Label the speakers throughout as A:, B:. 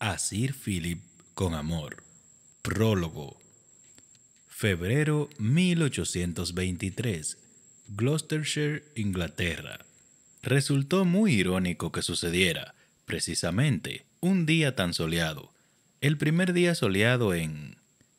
A: A Sir Philip con amor. Prólogo. Febrero 1823. Gloucestershire, Inglaterra. Resultó muy irónico que sucediera, precisamente, un día tan soleado. El primer día soleado en...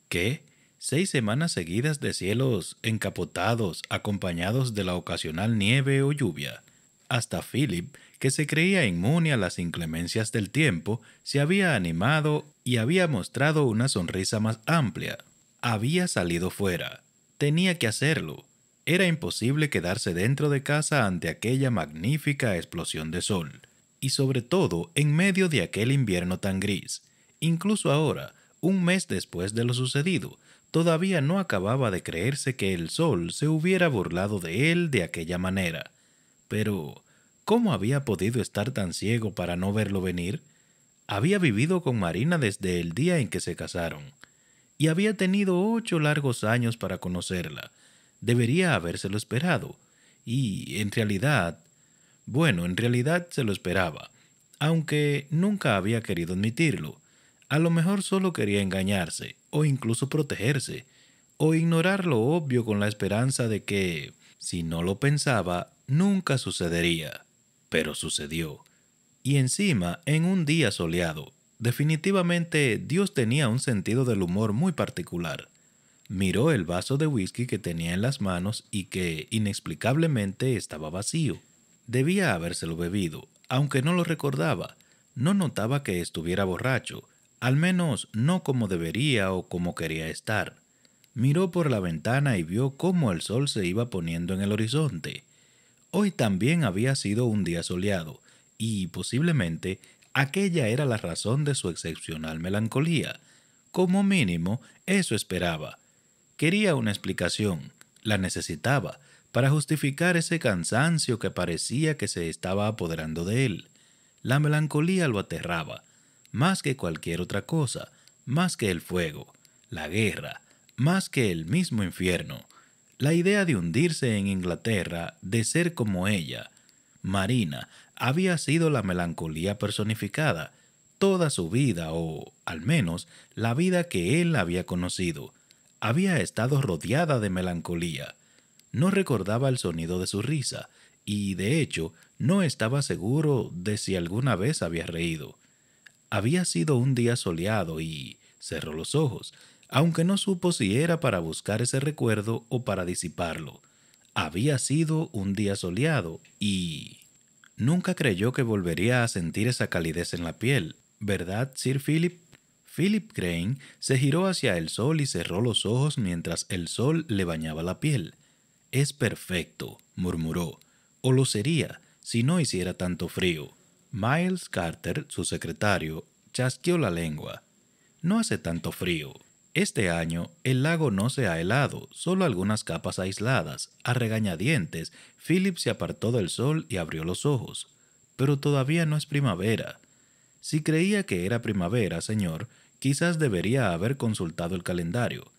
A: ¿Qué? Seis semanas seguidas de cielos encapotados, acompañados de la ocasional nieve o lluvia. Hasta Philip, que se creía inmune a las inclemencias del tiempo, se había animado y había mostrado una sonrisa más amplia. Había salido fuera. Tenía que hacerlo. Era imposible quedarse dentro de casa ante aquella magnífica explosión de sol, y sobre todo en medio de aquel invierno tan gris. Incluso ahora, un mes después de lo sucedido, todavía no acababa de creerse que el sol se hubiera burlado de él de aquella manera. Pero, ¿cómo había podido estar tan ciego para no verlo venir? Había vivido con Marina desde el día en que se casaron, y había tenido ocho largos años para conocerla. Debería habérselo esperado, y, en realidad, bueno, en realidad se lo esperaba, aunque nunca había querido admitirlo a lo mejor solo quería engañarse, o incluso protegerse, o ignorar lo obvio con la esperanza de que, si no lo pensaba, nunca sucedería. Pero sucedió. Y encima, en un día soleado, definitivamente Dios tenía un sentido del humor muy particular. Miró el vaso de whisky que tenía en las manos y que, inexplicablemente, estaba vacío. Debía habérselo bebido, aunque no lo recordaba. No notaba que estuviera borracho, al menos no como debería o como quería estar. Miró por la ventana y vio cómo el sol se iba poniendo en el horizonte. Hoy también había sido un día soleado, y posiblemente aquella era la razón de su excepcional melancolía. Como mínimo, eso esperaba. Quería una explicación, la necesitaba, para justificar ese cansancio que parecía que se estaba apoderando de él. La melancolía lo aterraba, más que cualquier otra cosa, más que el fuego, la guerra, más que el mismo infierno, la idea de hundirse en Inglaterra, de ser como ella, Marina, había sido la melancolía personificada, toda su vida o, al menos, la vida que él había conocido. Había estado rodeada de melancolía. No recordaba el sonido de su risa, y de hecho no estaba seguro de si alguna vez había reído. Había sido un día soleado y cerró los ojos, aunque no supo si era para buscar ese recuerdo o para disiparlo. Había sido un día soleado y... Nunca creyó que volvería a sentir esa calidez en la piel, ¿verdad, Sir Philip? Philip Crane se giró hacia el sol y cerró los ojos mientras el sol le bañaba la piel. Es perfecto, murmuró, o lo sería si no hiciera tanto frío. Miles Carter, su secretario, chasqueó la lengua. No hace tanto frío. Este año el lago no se ha helado, solo algunas capas aisladas. A regañadientes, Philip se apartó del sol y abrió los ojos. Pero todavía no es primavera. Si creía que era primavera, señor, quizás debería haber consultado el calendario.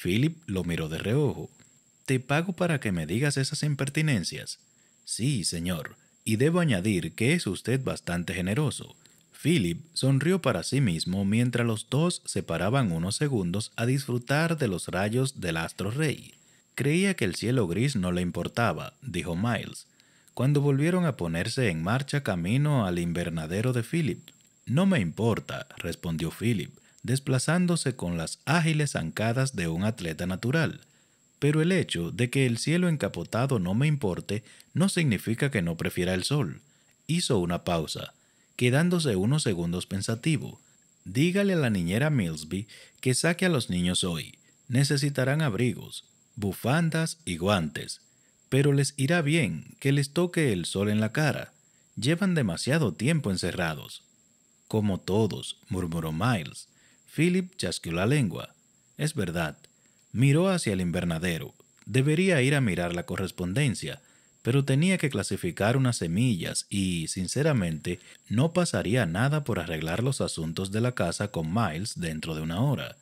A: Philip lo miró de reojo. ¿Te pago para que me digas esas impertinencias? Sí, señor y debo añadir que es usted bastante generoso. Philip sonrió para sí mismo mientras los dos se paraban unos segundos a disfrutar de los rayos del astro rey. Creía que el cielo gris no le importaba, dijo Miles, cuando volvieron a ponerse en marcha camino al invernadero de Philip. No me importa, respondió Philip, desplazándose con las ágiles zancadas de un atleta natural pero el hecho de que el cielo encapotado no me importe no significa que no prefiera el sol. Hizo una pausa, quedándose unos segundos pensativo. Dígale a la niñera Millsby que saque a los niños hoy. Necesitarán abrigos, bufandas y guantes, pero les irá bien que les toque el sol en la cara. Llevan demasiado tiempo encerrados. Como todos, murmuró Miles. Philip chasqueó la lengua. Es verdad, Miró hacia el invernadero. Debería ir a mirar la correspondencia, pero tenía que clasificar unas semillas y, sinceramente, no pasaría nada por arreglar los asuntos de la casa con Miles dentro de una hora.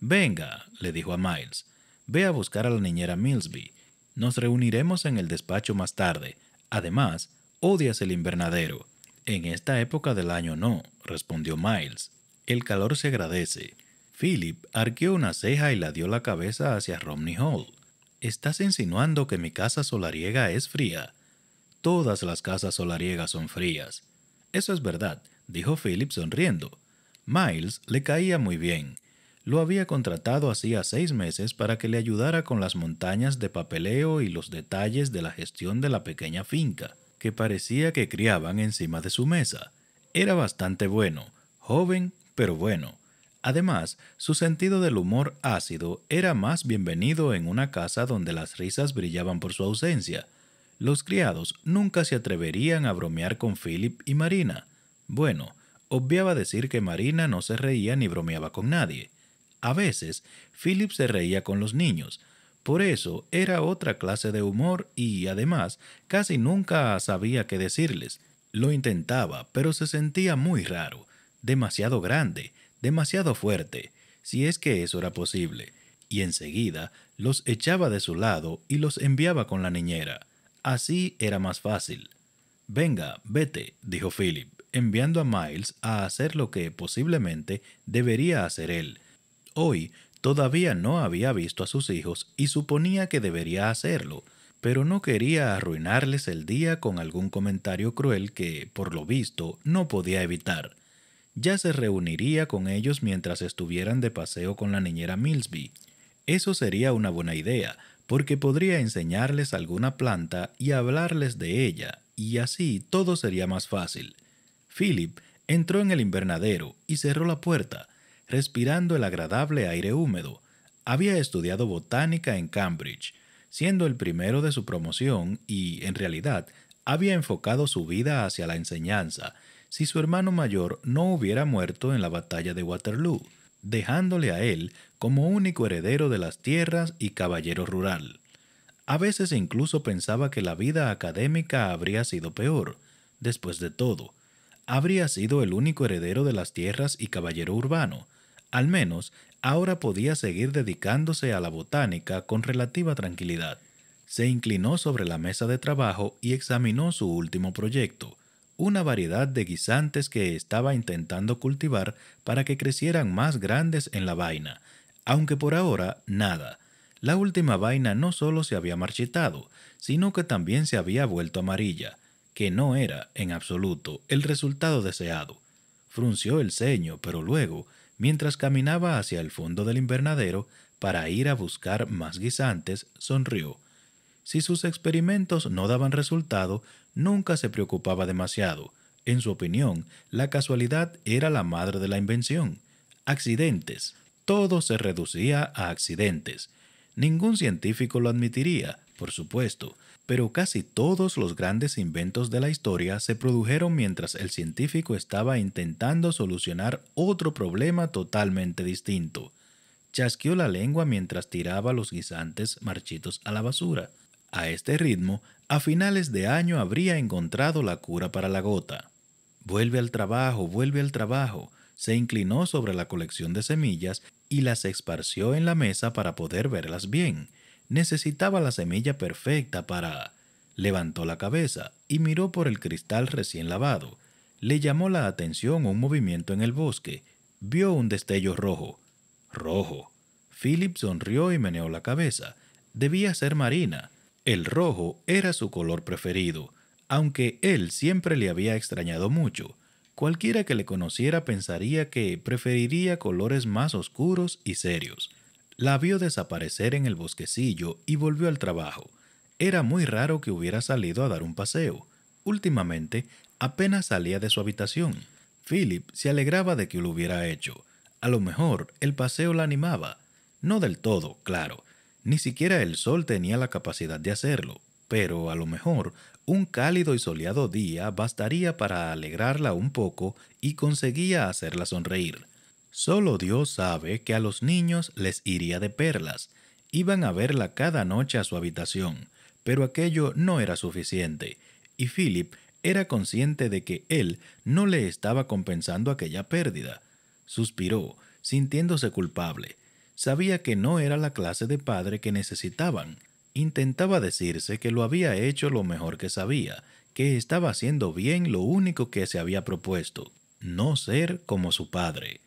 A: Venga, le dijo a Miles, ve a buscar a la niñera Millsby. Nos reuniremos en el despacho más tarde. Además, odias el invernadero. En esta época del año no, respondió Miles. El calor se agradece. Philip arqueó una ceja y la dio la cabeza hacia Romney Hall. ¿Estás insinuando que mi casa solariega es fría? Todas las casas solariegas son frías. Eso es verdad, dijo Philip sonriendo. Miles le caía muy bien. Lo había contratado hacía seis meses para que le ayudara con las montañas de papeleo y los detalles de la gestión de la pequeña finca, que parecía que criaban encima de su mesa. Era bastante bueno, joven, pero bueno. Además, su sentido del humor ácido era más bienvenido en una casa donde las risas brillaban por su ausencia. Los criados nunca se atreverían a bromear con Philip y Marina. Bueno, obviaba decir que Marina no se reía ni bromeaba con nadie. A veces, Philip se reía con los niños. Por eso era otra clase de humor y, además, casi nunca sabía qué decirles. Lo intentaba, pero se sentía muy raro, demasiado grande, demasiado fuerte, si es que eso era posible, y enseguida los echaba de su lado y los enviaba con la niñera. Así era más fácil. Venga, vete, dijo Philip, enviando a Miles a hacer lo que posiblemente debería hacer él. Hoy todavía no había visto a sus hijos y suponía que debería hacerlo, pero no quería arruinarles el día con algún comentario cruel que, por lo visto, no podía evitar ya se reuniría con ellos mientras estuvieran de paseo con la niñera Millsby. Eso sería una buena idea, porque podría enseñarles alguna planta y hablarles de ella, y así todo sería más fácil. Philip entró en el invernadero y cerró la puerta, respirando el agradable aire húmedo. Había estudiado botánica en Cambridge, siendo el primero de su promoción y, en realidad, había enfocado su vida hacia la enseñanza, si su hermano mayor no hubiera muerto en la batalla de Waterloo, dejándole a él como único heredero de las tierras y caballero rural. A veces incluso pensaba que la vida académica habría sido peor. Después de todo, habría sido el único heredero de las tierras y caballero urbano. Al menos, ahora podía seguir dedicándose a la botánica con relativa tranquilidad. Se inclinó sobre la mesa de trabajo y examinó su último proyecto, una variedad de guisantes que estaba intentando cultivar para que crecieran más grandes en la vaina, aunque por ahora nada. La última vaina no solo se había marchitado, sino que también se había vuelto amarilla, que no era, en absoluto, el resultado deseado. Frunció el ceño, pero luego, mientras caminaba hacia el fondo del invernadero para ir a buscar más guisantes, sonrió si sus experimentos no daban resultado, nunca se preocupaba demasiado. En su opinión, la casualidad era la madre de la invención. Accidentes. Todo se reducía a accidentes. Ningún científico lo admitiría, por supuesto, pero casi todos los grandes inventos de la historia se produjeron mientras el científico estaba intentando solucionar otro problema totalmente distinto. Chasqueó la lengua mientras tiraba los guisantes marchitos a la basura. A este ritmo, a finales de año habría encontrado la cura para la gota. Vuelve al trabajo, vuelve al trabajo. Se inclinó sobre la colección de semillas y las esparció en la mesa para poder verlas bien. Necesitaba la semilla perfecta para... Levantó la cabeza y miró por el cristal recién lavado. Le llamó la atención un movimiento en el bosque. Vio un destello rojo. Rojo. Philip sonrió y meneó la cabeza. Debía ser Marina. El rojo era su color preferido, aunque él siempre le había extrañado mucho. Cualquiera que le conociera pensaría que preferiría colores más oscuros y serios. La vio desaparecer en el bosquecillo y volvió al trabajo. Era muy raro que hubiera salido a dar un paseo. Últimamente, apenas salía de su habitación. Philip se alegraba de que lo hubiera hecho. A lo mejor el paseo la animaba. No del todo, claro, ni siquiera el sol tenía la capacidad de hacerlo, pero a lo mejor un cálido y soleado día bastaría para alegrarla un poco y conseguía hacerla sonreír. Solo Dios sabe que a los niños les iría de perlas. Iban a verla cada noche a su habitación, pero aquello no era suficiente, y Philip era consciente de que él no le estaba compensando aquella pérdida. Suspiró, sintiéndose culpable, sabía que no era la clase de padre que necesitaban. Intentaba decirse que lo había hecho lo mejor que sabía, que estaba haciendo bien lo único que se había propuesto, no ser como su padre.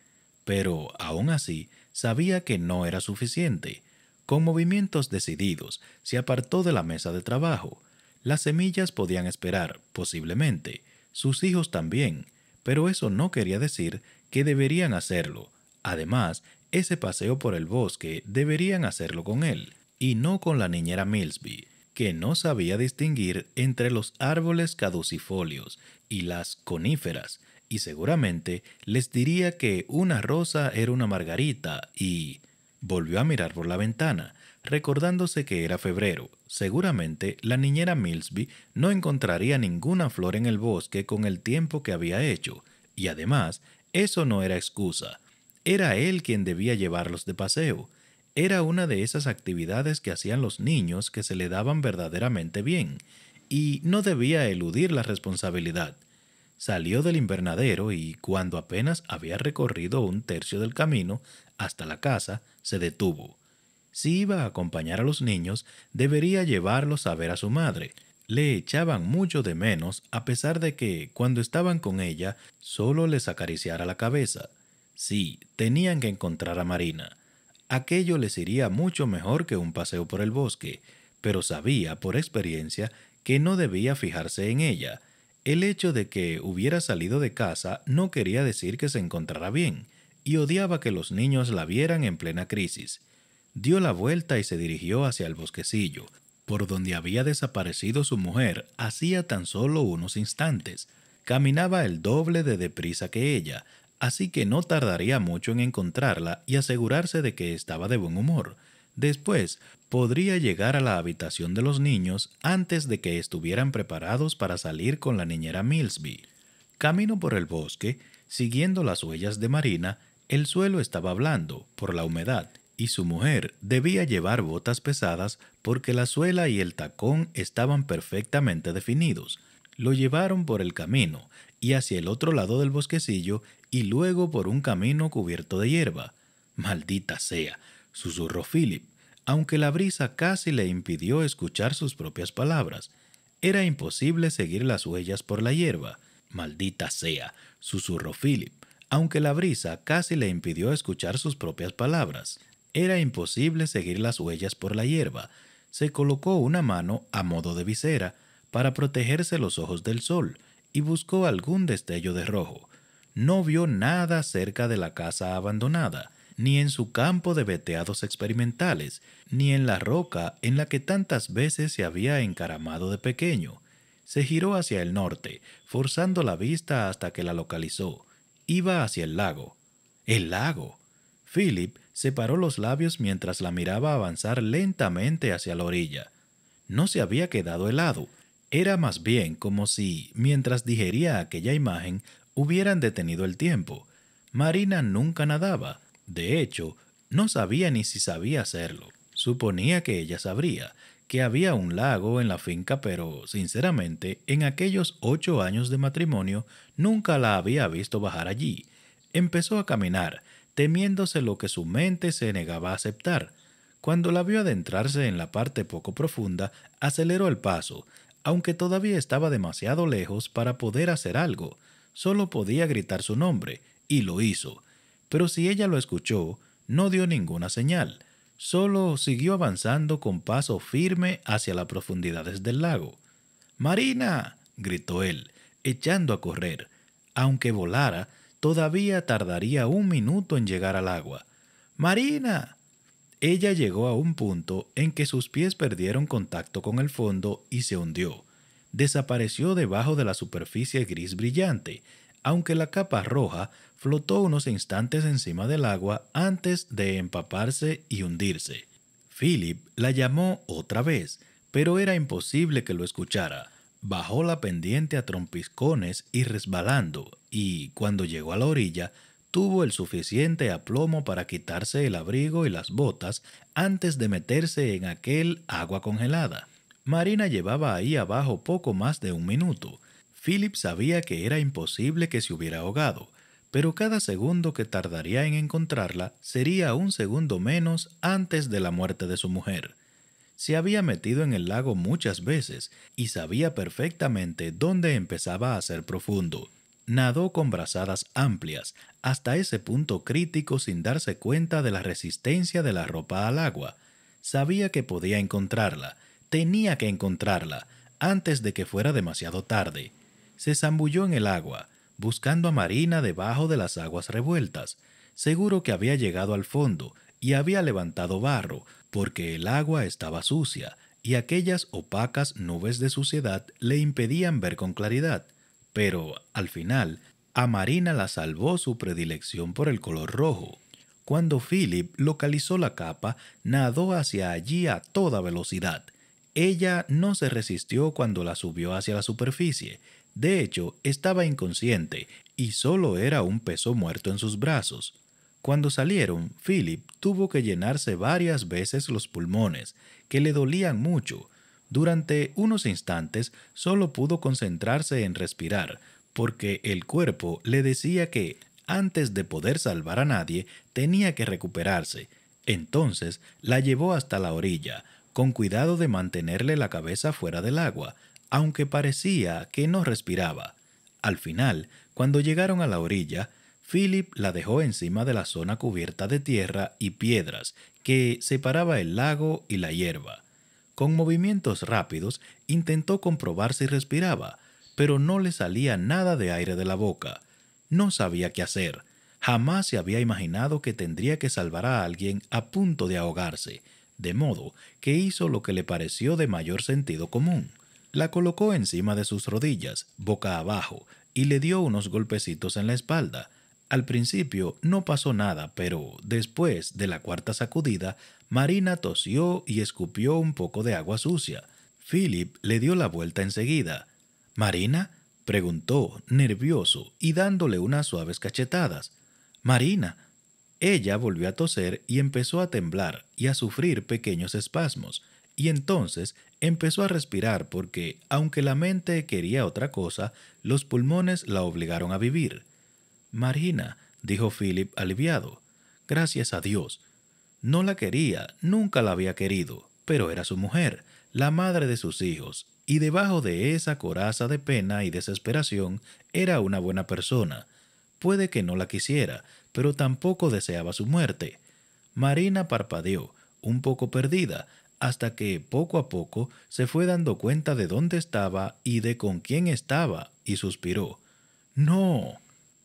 A: Pero, aún así, sabía que no era suficiente. Con movimientos decididos, se apartó de la mesa de trabajo. Las semillas podían esperar, posiblemente, sus hijos también, pero eso no quería decir que deberían hacerlo. Además, ese paseo por el bosque deberían hacerlo con él, y no con la niñera Milsby, que no sabía distinguir entre los árboles caducifolios y las coníferas, y seguramente les diría que una rosa era una margarita y... Volvió a mirar por la ventana, recordándose que era febrero. Seguramente la niñera Milsby no encontraría ninguna flor en el bosque con el tiempo que había hecho, y además, eso no era excusa. Era él quien debía llevarlos de paseo. Era una de esas actividades que hacían los niños que se le daban verdaderamente bien, y no debía eludir la responsabilidad. Salió del invernadero y, cuando apenas había recorrido un tercio del camino hasta la casa, se detuvo. Si iba a acompañar a los niños, debería llevarlos a ver a su madre. Le echaban mucho de menos, a pesar de que, cuando estaban con ella, solo les acariciara la cabeza. Sí, tenían que encontrar a Marina. Aquello les iría mucho mejor que un paseo por el bosque, pero sabía por experiencia que no debía fijarse en ella. El hecho de que hubiera salido de casa no quería decir que se encontrara bien, y odiaba que los niños la vieran en plena crisis. Dio la vuelta y se dirigió hacia el bosquecillo, por donde había desaparecido su mujer hacía tan solo unos instantes. Caminaba el doble de deprisa que ella, así que no tardaría mucho en encontrarla y asegurarse de que estaba de buen humor. Después, podría llegar a la habitación de los niños antes de que estuvieran preparados para salir con la niñera Millsby. Camino por el bosque, siguiendo las huellas de Marina, el suelo estaba blando por la humedad y su mujer debía llevar botas pesadas porque la suela y el tacón estaban perfectamente definidos. Lo llevaron por el camino y hacia el otro lado del bosquecillo y luego por un camino cubierto de hierba. Maldita sea, susurró Philip, aunque la brisa casi le impidió escuchar sus propias palabras. Era imposible seguir las huellas por la hierba. Maldita sea, susurró Philip, aunque la brisa casi le impidió escuchar sus propias palabras. Era imposible seguir las huellas por la hierba. Se colocó una mano a modo de visera para protegerse los ojos del sol y buscó algún destello de rojo no vio nada cerca de la casa abandonada, ni en su campo de veteados experimentales, ni en la roca en la que tantas veces se había encaramado de pequeño. Se giró hacia el norte, forzando la vista hasta que la localizó. Iba hacia el lago. ¡El lago! Philip separó los labios mientras la miraba avanzar lentamente hacia la orilla. No se había quedado helado. Era más bien como si, mientras digería aquella imagen, hubieran detenido el tiempo. Marina nunca nadaba, de hecho, no sabía ni si sabía hacerlo. Suponía que ella sabría, que había un lago en la finca, pero, sinceramente, en aquellos ocho años de matrimonio nunca la había visto bajar allí. Empezó a caminar, temiéndose lo que su mente se negaba a aceptar. Cuando la vio adentrarse en la parte poco profunda, aceleró el paso, aunque todavía estaba demasiado lejos para poder hacer algo solo podía gritar su nombre, y lo hizo. Pero si ella lo escuchó, no dio ninguna señal, solo siguió avanzando con paso firme hacia las profundidades del lago. Marina. gritó él, echando a correr. Aunque volara, todavía tardaría un minuto en llegar al agua. Marina. Ella llegó a un punto en que sus pies perdieron contacto con el fondo y se hundió desapareció debajo de la superficie gris brillante, aunque la capa roja flotó unos instantes encima del agua antes de empaparse y hundirse. Philip la llamó otra vez, pero era imposible que lo escuchara. Bajó la pendiente a trompiscones y resbalando, y cuando llegó a la orilla, tuvo el suficiente aplomo para quitarse el abrigo y las botas antes de meterse en aquel agua congelada. Marina llevaba ahí abajo poco más de un minuto. Philip sabía que era imposible que se hubiera ahogado, pero cada segundo que tardaría en encontrarla sería un segundo menos antes de la muerte de su mujer. Se había metido en el lago muchas veces y sabía perfectamente dónde empezaba a ser profundo. Nadó con brazadas amplias, hasta ese punto crítico sin darse cuenta de la resistencia de la ropa al agua. Sabía que podía encontrarla, Tenía que encontrarla antes de que fuera demasiado tarde. Se zambulló en el agua, buscando a Marina debajo de las aguas revueltas. Seguro que había llegado al fondo y había levantado barro, porque el agua estaba sucia y aquellas opacas nubes de suciedad le impedían ver con claridad. Pero, al final, a Marina la salvó su predilección por el color rojo. Cuando Philip localizó la capa, nadó hacia allí a toda velocidad. Ella no se resistió cuando la subió hacia la superficie. De hecho, estaba inconsciente y solo era un peso muerto en sus brazos. Cuando salieron, Philip tuvo que llenarse varias veces los pulmones, que le dolían mucho. Durante unos instantes solo pudo concentrarse en respirar, porque el cuerpo le decía que, antes de poder salvar a nadie, tenía que recuperarse. Entonces la llevó hasta la orilla, con cuidado de mantenerle la cabeza fuera del agua, aunque parecía que no respiraba. Al final, cuando llegaron a la orilla, Philip la dejó encima de la zona cubierta de tierra y piedras que separaba el lago y la hierba. Con movimientos rápidos intentó comprobar si respiraba, pero no le salía nada de aire de la boca. No sabía qué hacer. Jamás se había imaginado que tendría que salvar a alguien a punto de ahogarse, de modo que hizo lo que le pareció de mayor sentido común. La colocó encima de sus rodillas, boca abajo, y le dio unos golpecitos en la espalda. Al principio no pasó nada, pero después de la cuarta sacudida, Marina tosió y escupió un poco de agua sucia. Philip le dio la vuelta enseguida. ¿Marina? preguntó, nervioso, y dándole unas suaves cachetadas. Marina, ella volvió a toser y empezó a temblar y a sufrir pequeños espasmos, y entonces empezó a respirar porque, aunque la mente quería otra cosa, los pulmones la obligaron a vivir. Marina, dijo Philip aliviado, gracias a Dios. No la quería, nunca la había querido, pero era su mujer, la madre de sus hijos, y debajo de esa coraza de pena y desesperación era una buena persona, Puede que no la quisiera, pero tampoco deseaba su muerte. Marina parpadeó, un poco perdida, hasta que poco a poco se fue dando cuenta de dónde estaba y de con quién estaba, y suspiró. No.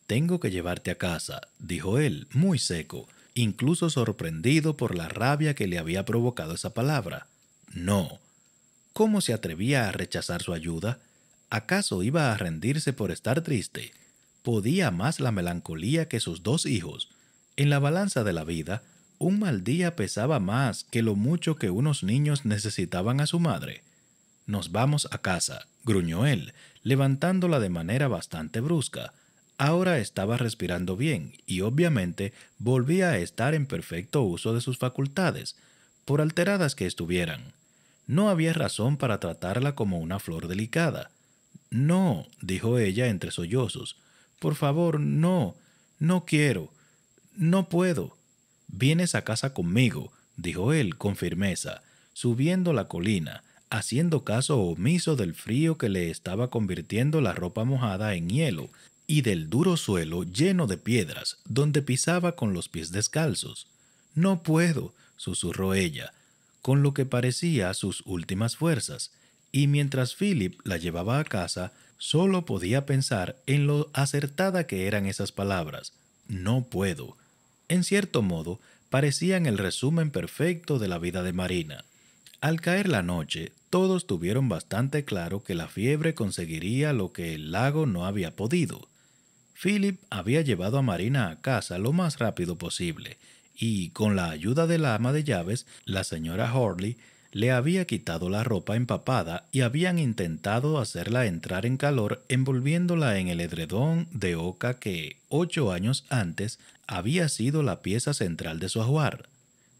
A: Tengo que llevarte a casa, dijo él, muy seco, incluso sorprendido por la rabia que le había provocado esa palabra. No. ¿Cómo se atrevía a rechazar su ayuda? ¿Acaso iba a rendirse por estar triste? podía más la melancolía que sus dos hijos. En la balanza de la vida, un mal día pesaba más que lo mucho que unos niños necesitaban a su madre. Nos vamos a casa, gruñó él, levantándola de manera bastante brusca. Ahora estaba respirando bien y obviamente volvía a estar en perfecto uso de sus facultades, por alteradas que estuvieran. No había razón para tratarla como una flor delicada. No, dijo ella entre sollozos, por favor, no, no quiero, no puedo. Vienes a casa conmigo, dijo él con firmeza, subiendo la colina, haciendo caso omiso del frío que le estaba convirtiendo la ropa mojada en hielo y del duro suelo lleno de piedras, donde pisaba con los pies descalzos. No puedo, susurró ella, con lo que parecía sus últimas fuerzas, y mientras Philip la llevaba a casa, Solo podía pensar en lo acertada que eran esas palabras. No puedo. En cierto modo, parecían el resumen perfecto de la vida de Marina. Al caer la noche, todos tuvieron bastante claro que la fiebre conseguiría lo que el lago no había podido. Philip había llevado a Marina a casa lo más rápido posible, y con la ayuda de la ama de llaves, la señora Horley, le había quitado la ropa empapada y habían intentado hacerla entrar en calor envolviéndola en el edredón de oca que, ocho años antes, había sido la pieza central de su ajuar.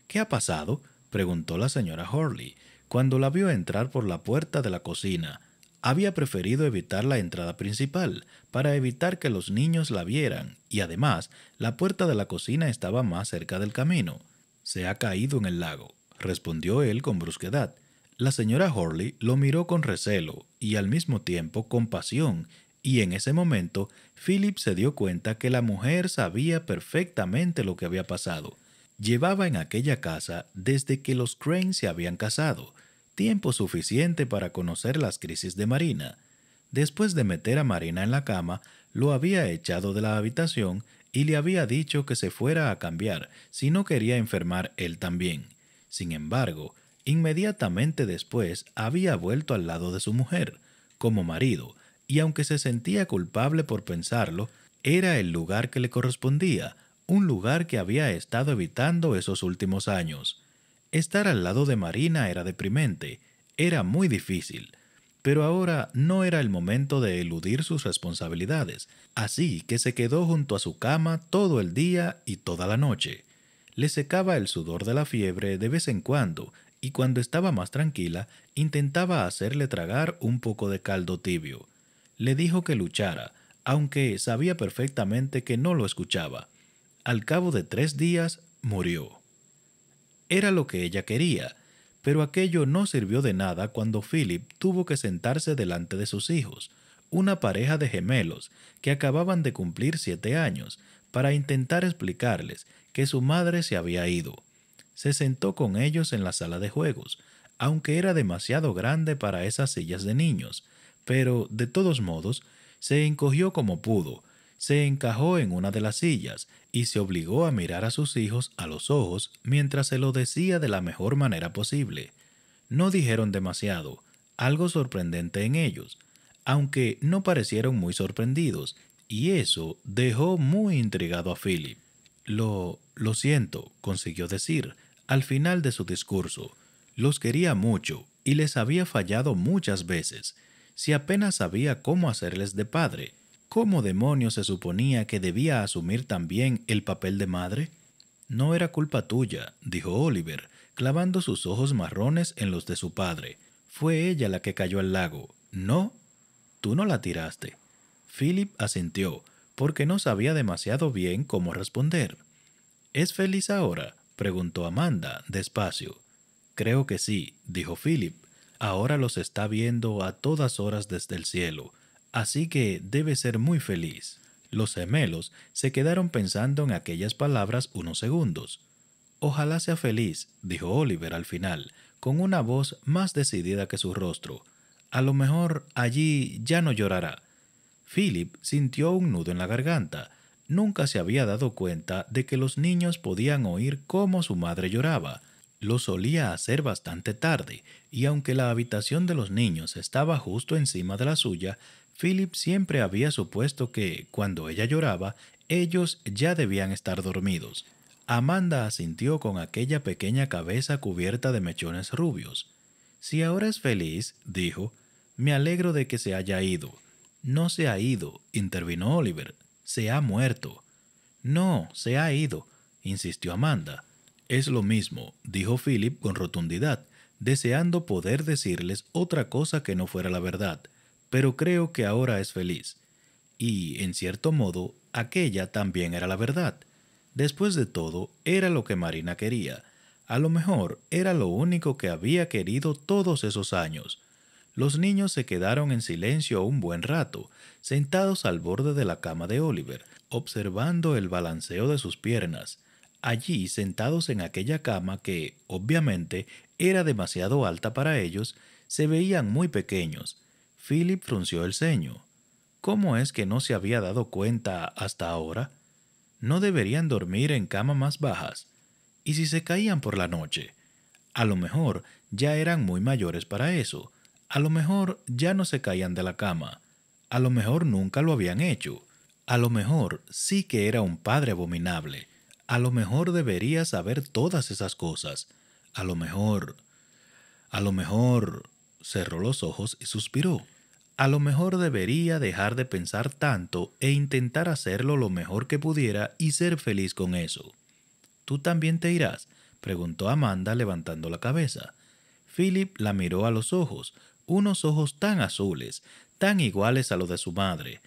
A: ¿Qué ha pasado? preguntó la señora Horley, cuando la vio entrar por la puerta de la cocina. Había preferido evitar la entrada principal, para evitar que los niños la vieran, y además la puerta de la cocina estaba más cerca del camino. Se ha caído en el lago, respondió él con brusquedad. La señora Horley lo miró con recelo y al mismo tiempo con pasión, y en ese momento Philip se dio cuenta que la mujer sabía perfectamente lo que había pasado. Llevaba en aquella casa desde que los Crane se habían casado, tiempo suficiente para conocer las crisis de Marina. Después de meter a Marina en la cama, lo había echado de la habitación y le había dicho que se fuera a cambiar si no quería enfermar él también. Sin embargo, inmediatamente después había vuelto al lado de su mujer, como marido, y aunque se sentía culpable por pensarlo, era el lugar que le correspondía, un lugar que había estado evitando esos últimos años. Estar al lado de Marina era deprimente, era muy difícil, pero ahora no era el momento de eludir sus responsabilidades, así que se quedó junto a su cama todo el día y toda la noche le secaba el sudor de la fiebre de vez en cuando y cuando estaba más tranquila intentaba hacerle tragar un poco de caldo tibio. Le dijo que luchara, aunque sabía perfectamente que no lo escuchaba. Al cabo de tres días murió. Era lo que ella quería, pero aquello no sirvió de nada cuando Philip tuvo que sentarse delante de sus hijos, una pareja de gemelos que acababan de cumplir siete años, para intentar explicarles que su madre se había ido. Se sentó con ellos en la sala de juegos, aunque era demasiado grande para esas sillas de niños, pero, de todos modos, se encogió como pudo, se encajó en una de las sillas y se obligó a mirar a sus hijos a los ojos mientras se lo decía de la mejor manera posible. No dijeron demasiado, algo sorprendente en ellos, aunque no parecieron muy sorprendidos, y eso dejó muy intrigado a Philip. Lo, lo siento, consiguió decir, al final de su discurso. Los quería mucho y les había fallado muchas veces. Si apenas sabía cómo hacerles de padre, ¿cómo demonios se suponía que debía asumir también el papel de madre? No era culpa tuya, dijo Oliver, clavando sus ojos marrones en los de su padre. Fue ella la que cayó al lago, ¿no? Tú no la tiraste. Philip asintió, porque no sabía demasiado bien cómo responder. ¿Es feliz ahora? preguntó Amanda, despacio. Creo que sí, dijo Philip. Ahora los está viendo a todas horas desde el cielo, así que debe ser muy feliz. Los gemelos se quedaron pensando en aquellas palabras unos segundos. Ojalá sea feliz, dijo Oliver al final, con una voz más decidida que su rostro. A lo mejor allí ya no llorará. Philip sintió un nudo en la garganta. Nunca se había dado cuenta de que los niños podían oír cómo su madre lloraba. Lo solía hacer bastante tarde, y aunque la habitación de los niños estaba justo encima de la suya, Philip siempre había supuesto que, cuando ella lloraba, ellos ya debían estar dormidos. Amanda asintió con aquella pequeña cabeza cubierta de mechones rubios. Si ahora es feliz, dijo, me alegro de que se haya ido. No se ha ido, intervino Oliver. Se ha muerto. No, se ha ido, insistió Amanda. Es lo mismo, dijo Philip con rotundidad, deseando poder decirles otra cosa que no fuera la verdad, pero creo que ahora es feliz. Y, en cierto modo, aquella también era la verdad. Después de todo, era lo que Marina quería. A lo mejor era lo único que había querido todos esos años. Los niños se quedaron en silencio un buen rato, sentados al borde de la cama de Oliver, observando el balanceo de sus piernas, allí sentados en aquella cama que, obviamente, era demasiado alta para ellos, se veían muy pequeños. Philip frunció el ceño. ¿Cómo es que no se había dado cuenta hasta ahora? No deberían dormir en cama más bajas. ¿Y si se caían por la noche? A lo mejor ya eran muy mayores para eso, a lo mejor ya no se caían de la cama, a lo mejor nunca lo habían hecho, a lo mejor sí que era un padre abominable, a lo mejor debería saber todas esas cosas, a lo mejor... A lo mejor... cerró los ojos y suspiró. A lo mejor debería dejar de pensar tanto e intentar hacerlo lo mejor que pudiera y ser feliz con eso. ¿Tú también te irás? preguntó Amanda levantando la cabeza. Philip la miró a los ojos, unos ojos tan azules, tan iguales a los de su madre.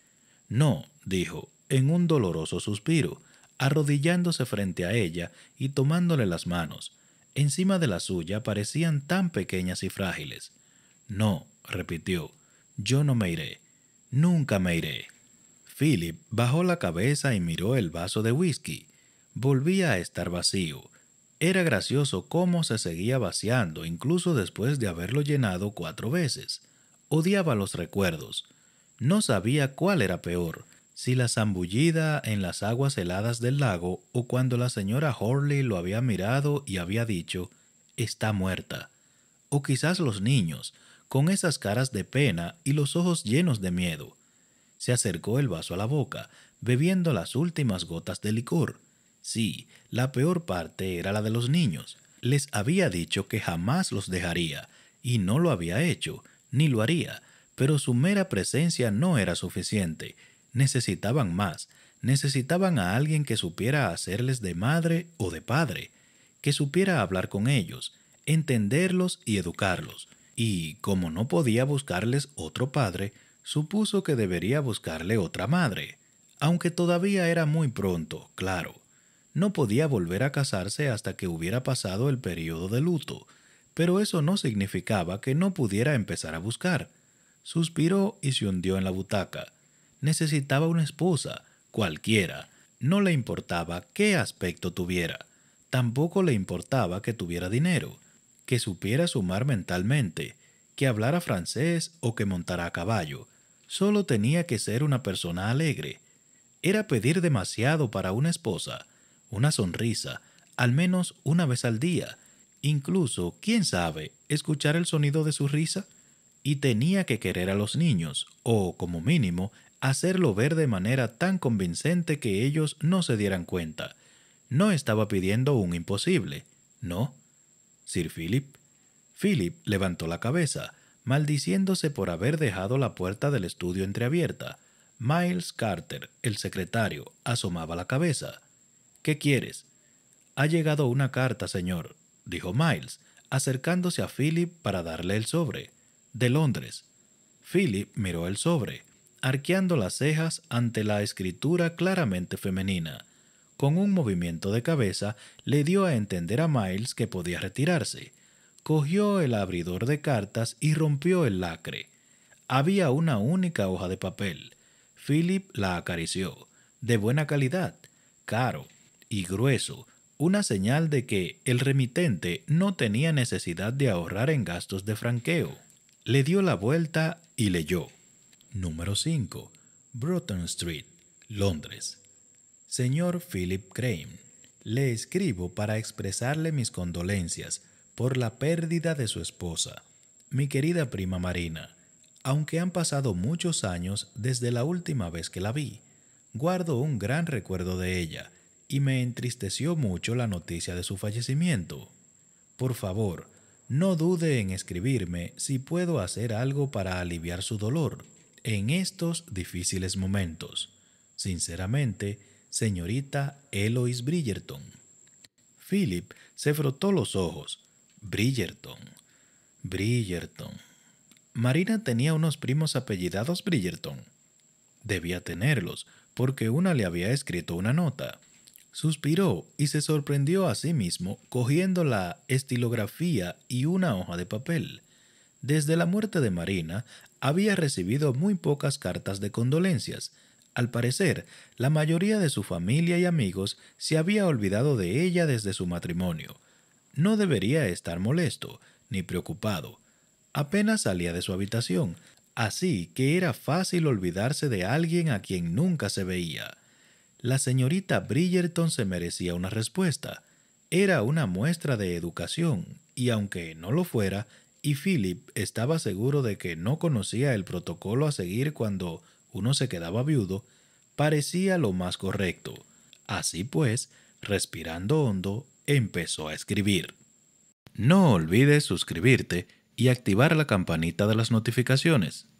A: No, dijo, en un doloroso suspiro, arrodillándose frente a ella y tomándole las manos. Encima de la suya parecían tan pequeñas y frágiles. No, repitió, yo no me iré. Nunca me iré. Philip bajó la cabeza y miró el vaso de whisky. Volvía a estar vacío. Era gracioso cómo se seguía vaciando incluso después de haberlo llenado cuatro veces. Odiaba los recuerdos. No sabía cuál era peor, si la zambullida en las aguas heladas del lago o cuando la señora Horley lo había mirado y había dicho, está muerta. O quizás los niños, con esas caras de pena y los ojos llenos de miedo. Se acercó el vaso a la boca, bebiendo las últimas gotas de licor. Sí, la peor parte era la de los niños. Les había dicho que jamás los dejaría, y no lo había hecho, ni lo haría, pero su mera presencia no era suficiente. Necesitaban más, necesitaban a alguien que supiera hacerles de madre o de padre, que supiera hablar con ellos, entenderlos y educarlos. Y como no podía buscarles otro padre, supuso que debería buscarle otra madre, aunque todavía era muy pronto, claro no podía volver a casarse hasta que hubiera pasado el periodo de luto, pero eso no significaba que no pudiera empezar a buscar. Suspiró y se hundió en la butaca. Necesitaba una esposa, cualquiera. No le importaba qué aspecto tuviera. Tampoco le importaba que tuviera dinero, que supiera sumar mentalmente, que hablara francés o que montara a caballo. Solo tenía que ser una persona alegre. Era pedir demasiado para una esposa, una sonrisa, al menos una vez al día, incluso, quién sabe, escuchar el sonido de su risa, y tenía que querer a los niños, o, como mínimo, hacerlo ver de manera tan convincente que ellos no se dieran cuenta. No estaba pidiendo un imposible, ¿no? Sir Philip. Philip levantó la cabeza, maldiciéndose por haber dejado la puerta del estudio entreabierta. Miles Carter, el secretario, asomaba la cabeza. ¿Qué quieres? Ha llegado una carta, señor, dijo Miles, acercándose a Philip para darle el sobre. De Londres. Philip miró el sobre, arqueando las cejas ante la escritura claramente femenina. Con un movimiento de cabeza le dio a entender a Miles que podía retirarse. Cogió el abridor de cartas y rompió el lacre. Había una única hoja de papel. Philip la acarició, de buena calidad, caro, y grueso, una señal de que el remitente no tenía necesidad de ahorrar en gastos de franqueo. Le dio la vuelta y leyó. Número 5. Broughton Street, Londres. Señor Philip Crane, le escribo para expresarle mis condolencias por la pérdida de su esposa, mi querida prima Marina. Aunque han pasado muchos años desde la última vez que la vi, guardo un gran recuerdo de ella y me entristeció mucho la noticia de su fallecimiento. Por favor, no dude en escribirme si puedo hacer algo para aliviar su dolor en estos difíciles momentos. Sinceramente, señorita Eloise Bridgerton. Philip se frotó los ojos. Bridgerton. Bridgerton. Marina tenía unos primos apellidados Bridgerton. Debía tenerlos, porque una le había escrito una nota. Suspiró y se sorprendió a sí mismo cogiendo la estilografía y una hoja de papel. Desde la muerte de Marina había recibido muy pocas cartas de condolencias. Al parecer, la mayoría de su familia y amigos se había olvidado de ella desde su matrimonio. No debería estar molesto ni preocupado. Apenas salía de su habitación, así que era fácil olvidarse de alguien a quien nunca se veía. La señorita Bridgerton se merecía una respuesta. Era una muestra de educación, y aunque no lo fuera, y Philip estaba seguro de que no conocía el protocolo a seguir cuando uno se quedaba viudo, parecía lo más correcto. Así pues, respirando hondo, empezó a escribir. No olvides suscribirte y activar la campanita de las notificaciones